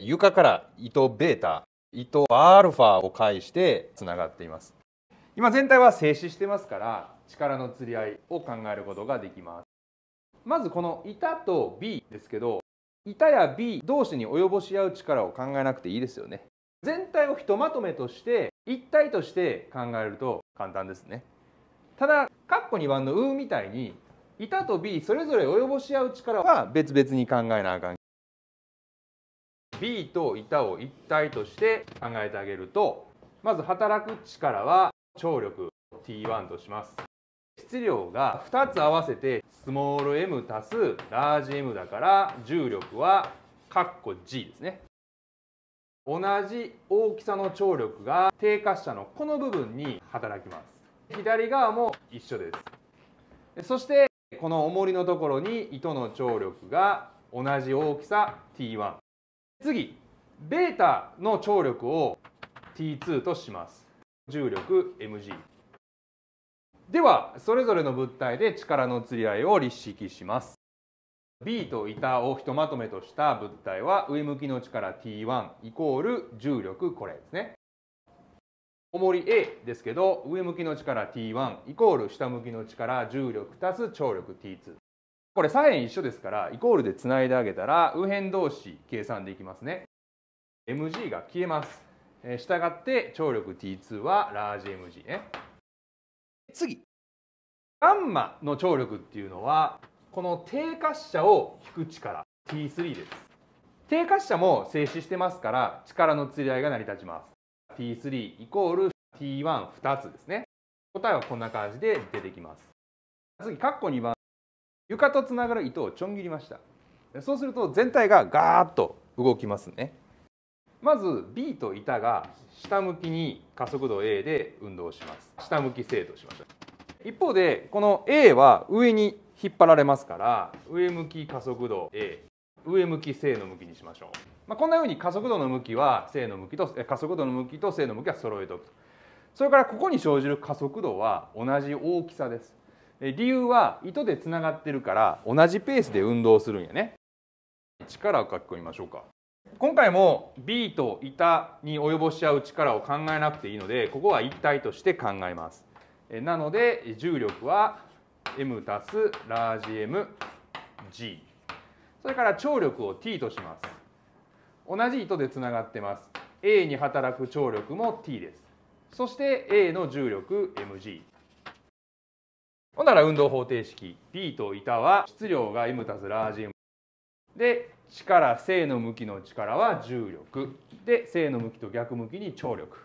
床から糸ベータ、糸アルファを介してつながっています。今全体は静止してますから力の釣り合いを考えることができますまずこの板と B ですけど板や B 同士に及ぼし合う力を考えなくていいですよね全体をひとまとめとして一体として考えると簡単ですねただカッコ2番の「う」みたいに板と B それぞれ及ぼし合う力は別々に考えなあかん B と板を一体として考えてあげるとまず働く力は張力 T1 とします質量が2つ合わせてスモール m 足すラージ m だから重力はカッコ G ですね同じ大きさの張力が低下したのこの部分に働きます左側も一緒ですそしてこの重りのところに糸の張力が同じ大きさ T1 次、ベータの張力を T2 とします。重力 mg。では、それぞれの物体で力の釣り合いを立式します。B と板をひとまとめとした物体は上向きの力 T1 イコール重力これですね。重り A ですけど上向きの力 T1 イコール下向きの力重力足す張力 T2。これ左辺一緒ですからイコールでつないであげたら右辺同士計算できますね mg が消えますしたがって張力 T2 はラージ mg ね次ガンマの張力っていうのはこの低滑車を引く力 T3 です低滑車も静止してますから力の釣り合いが成り立ちます T3 イコール T12 つですね答えはこんな感じで出てきます次括弧2番床とつながる糸をちょん切りましたそうすると全体がガーッと動きますねまず B と板が下向きに加速度 A で運動します下向き正としましょう一方でこの A は上に引っ張られますから上向き加速度 A 上向き正の向きにしましょう、まあ、こんなふうに加速度の向きは正の向きと加速度の向きと正の向きは揃えておくそれからここに生じる加速度は同じ大きさです理由は糸でつながってるから同じペースで運動するんやね力を書き込みましょうか今回も B と板に及ぼし合う力を考えなくていいのでここは一体として考えますなので重力は m たすラージ m g それから張力を t とします同じ糸でつながってます A に働く張力も t ですそして A の重力 mg ほんなら運動方程式 P と板は質量が M たすラージ M で力正の向きの力は重力で正の向きと逆向きに張力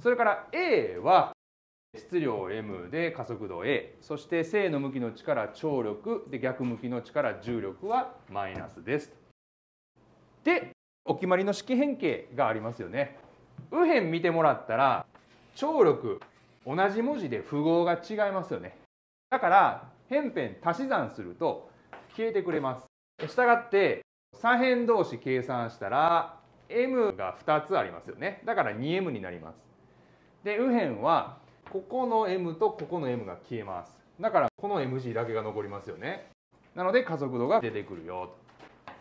それから A は質量 m で加速度 a そして正の向きの力張力で逆向きの力重力はマイナスですでお決まりの式変形がありますよね右辺見てもらったら張力同じ文字で符号が違いますよねだから辺辺足し算すると消えてくれます。したがって左辺同士計算したら m が2つありますよね。だから 2m になります。で右辺はここの m とここの m が消えます。だからこの mg だけが残りますよね。なので加速度が出てくるよと。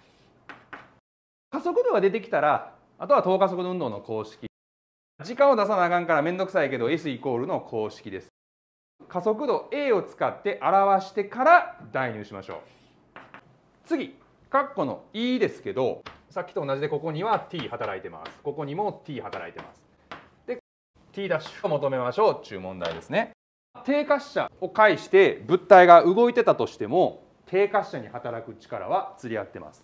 加速度が出てきたらあとは等加速度運動の公式時間を出さなあかんからめんどくさいけど S イコールの公式です。加速度 a を使って表してから代入しましょう次括弧の e ですけどさっきと同じでここには t 働いてますここにも t 働いてますで t' を求めましょうっていう問題ですね低滑車を介して物体が動いてたとしても低滑車に働く力は釣り合ってます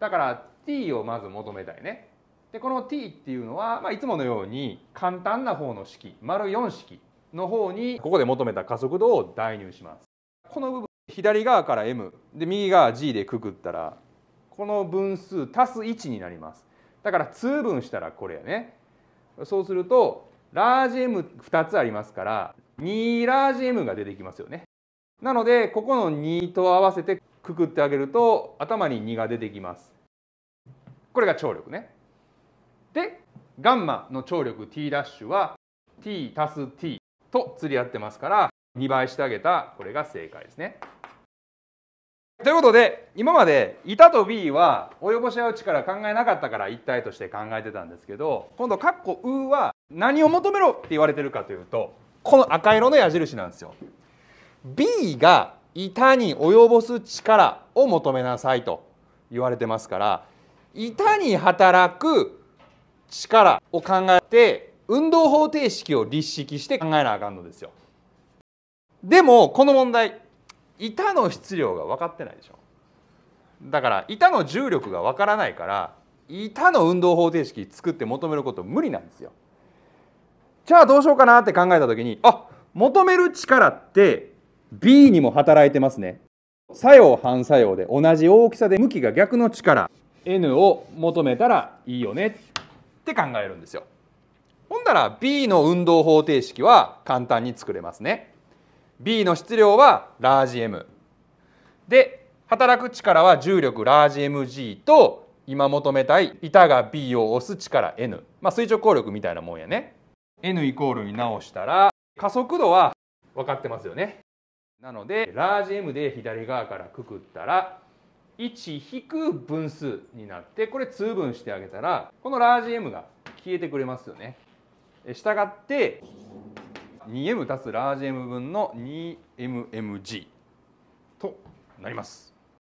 だから t をまず求めたいねでこの t っていうのは、まあ、いつものように簡単な方の式丸 ④ 式の方にここで求めた加速度を代入します。この部分左側から m で右側 g でくくったらこの分数足す1になります。だから通分したらこれやね。そうするとラージ M2 つありますから2ラージ M が出てきますよね。なのでここの2と合わせてくくってあげると頭に2が出てきます。これが張力ね。でガンマの張力 T' は T 足す T と釣り合ってますから2倍してあげたこれが正解ですね。ということで今まで板と B は及ぼし合う力考えなかったから一体として考えてたんですけど今度カッコウは何を求めろって言われてるかというとこの赤色の矢印なんですよ。B が板に及ぼす力を求めなさいと言われてますから板に働く力を考えて運動方程式を立式して考えなあかんのですよでもこの問題板の質量が分かってないでしょだから板の重力が分からないから板の運動方程式作って求めること無理なんですよじゃあどうしようかなって考えた時にあ求める力って B にも働いてますね作用反作用で同じ大きさで向きが逆の力 N を求めたらいいよねって考えるんですよほんなら B の運動方程式は簡単に作れますね。B の質量はラージ M で働く力は重力ラージ mg と今求めたい板が B を押す力 n、まあ、垂直抗力みたいなもんやね n イコールに直したら加速度は分かってますよねなのでラージ M で左側からくくったら1引く分数になってこれ通分してあげたらこのラージ M が消えてくれますよねしたがって 2m たすラージ m 分の 2mmg となります